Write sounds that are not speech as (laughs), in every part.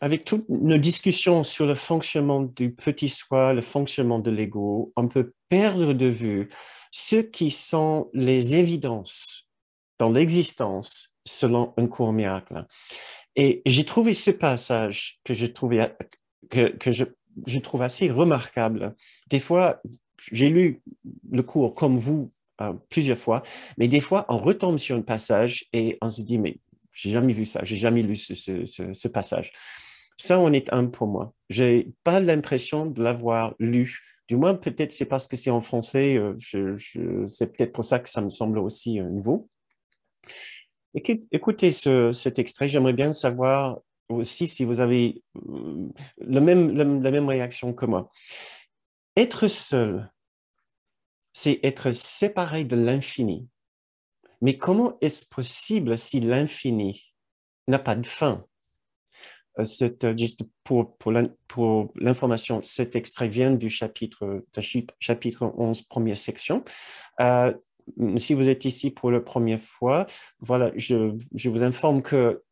avec toutes nos discussions sur le fonctionnement du petit soi, le fonctionnement de l'ego, on peut perdre de vue ce qui sont les évidences dans l'existence selon un cours miracle. Et j'ai trouvé ce passage que je que, je, trouve assez remarquable. Des fois, j'ai lu le cours comme vous euh, plusieurs fois, mais des fois, on retombe sur un passage et on se dit, mais j'ai jamais vu ça, j'ai jamais lu ce passage. Ça, on est un pour moi. J'ai pas l'impression de l'avoir lu. Du moins, peut-être c'est parce que c'est en français. Euh, je, c'est peut-être pour ça que ça me semble aussi euh, nouveau. Écoutez cet extrait. J'aimerais bien savoir aussi si vous avez euh, la même réaction que moi. Être seul, c'est être séparé de l'infini. Mais comment est-ce possible si l'infini n'a pas de fin euh, euh, juste pour, l'information, cet extrait vient du chapitre, chapitre 11, première section. Euh, si vous êtes ici pour la première fois, voilà, je, vous informe que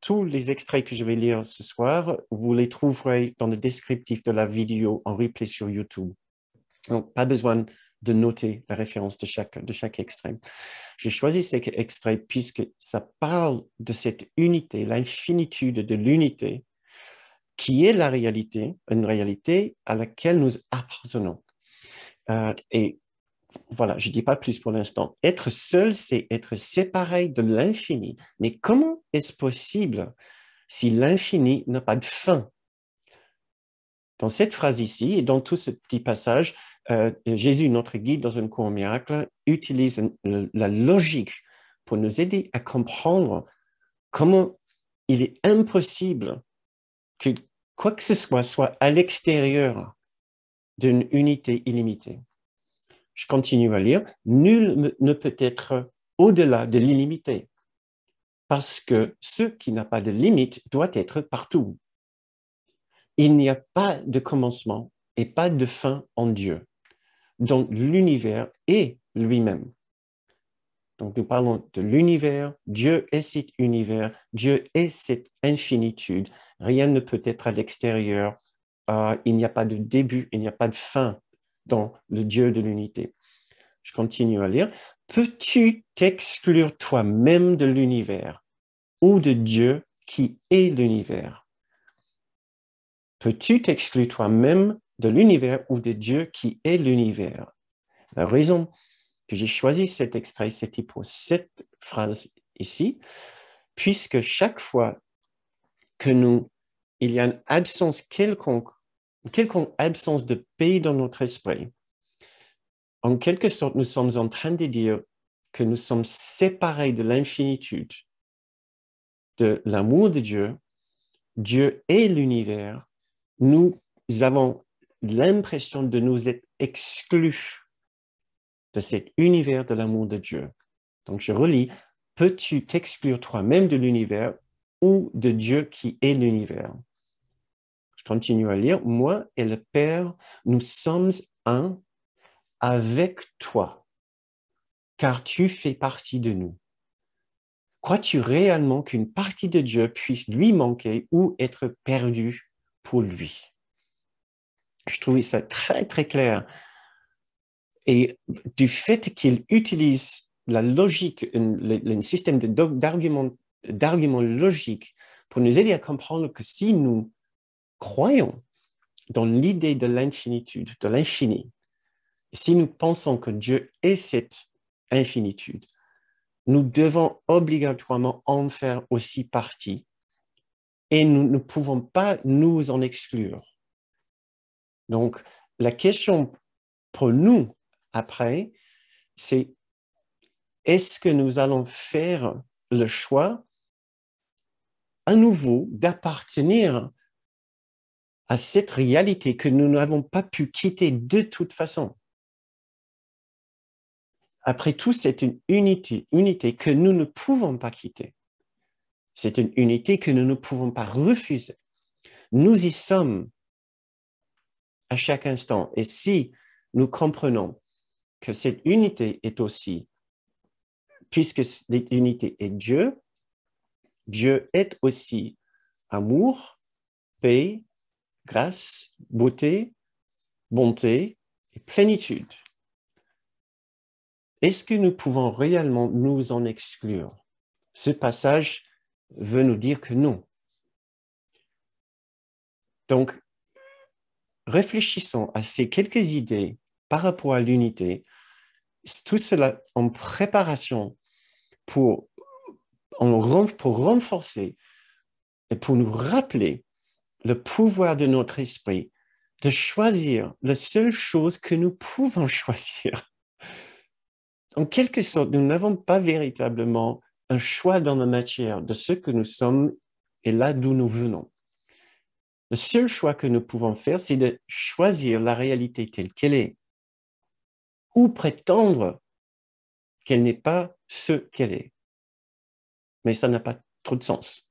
tous les extraits que je vais lire ce soir, vous les trouverez dans le descriptif de la vidéo en replay sur YouTube. Donc, pas besoin de noter la référence de chaque, de chaque extrême. j'ai choisi cet extrait puisque ça parle de cette unité, l'infinitude de l'unité, qui est la réalité, une réalité à laquelle nous appartenons. Euh, et voilà, je ne dis pas plus pour l'instant. Être seul, c'est être séparé de l'infini. Mais comment est-ce possible si l'infini n'a pas de fin Dans cette phrase ici et dans tout ce petit passage, euh, Jésus, notre guide dans un cours miracle, utilise la logique pour nous aider à comprendre comment il est impossible que quoi que ce soit soit à l'extérieur d'une unité illimitée. Je continue à lire. Nul ne peut être au-delà de l'illimité, parce que ce qui n'a pas de limite doit être partout. Il n'y a pas de commencement et pas de fin en Dieu. Donc, l'univers est lui-même. Donc, nous parlons de l'univers. Dieu est cet univers. Dieu est cette infinitude. Rien ne peut être à l'extérieur. Euh, il n'y a pas de début, il n'y a pas de fin dans le Dieu de l'unité. Je continue à lire. Peux-tu t'exclure toi-même de l'univers ou de Dieu qui est l'univers Peux-tu t'exclure toi-même de l'univers ou de Dieu qui est l'univers. La raison que j'ai choisi cet extrait, c'était pour cette phrase ici, puisque chaque fois que nous, il y a une absence quelconque, une quelconque absence de paix dans notre esprit, en quelque sorte, nous sommes en train de dire que nous sommes séparés de l'infinitude, de l'amour de Dieu. Dieu est l'univers. Nous avons l'impression de nous être exclus de cet univers de l'amour de Dieu. Donc je relis, peux-tu t'exclure toi-même de l'univers ou de Dieu qui est l'univers Je continue à lire, moi et le Père, nous sommes un avec toi, car tu fais partie de nous. Crois-tu réellement qu'une partie de Dieu puisse lui manquer ou être perdue pour lui je trouvais ça très, très clair. Et du fait qu'il utilise la logique, un, système d'arguments logiques pour nous aider à comprendre que si nous croyons dans l'idée de l'infinitude, de l'infini, si nous pensons que Dieu est cette infinitude, nous devons obligatoirement en faire aussi partie et nous ne pouvons pas nous en exclure. Donc, la question pour nous après, c'est est-ce que nous allons faire le choix à nouveau d'appartenir à cette réalité que nous n'avons pas pu quitter de toute façon. Après tout, c'est une unité, que nous ne pouvons pas quitter. C'est une unité que nous ne pouvons pas refuser. Nous y sommes à chaque instant. Et si nous comprenons que cette unité est aussi, puisque cette unité est Dieu, Dieu est aussi amour, paix, grâce, beauté, bonté et plénitude. Est-ce que nous pouvons réellement nous en exclure Ce passage veut nous dire que non. Donc, réfléchissons à ces quelques idées par rapport à l'unité, tout cela en préparation pour, pour renforcer et pour nous rappeler le pouvoir de notre esprit de choisir la seule chose que nous pouvons (laughs) choisir. En quelque sorte, nous n'avons pas véritablement un choix dans la matière de ce que nous sommes et là d'où nous venons. Le seul choix que nous pouvons faire, c'est de choisir la réalité telle qu'elle est, ou prétendre qu'elle n'est pas ce qu'elle est. Mais ça n'a pas trop de sens.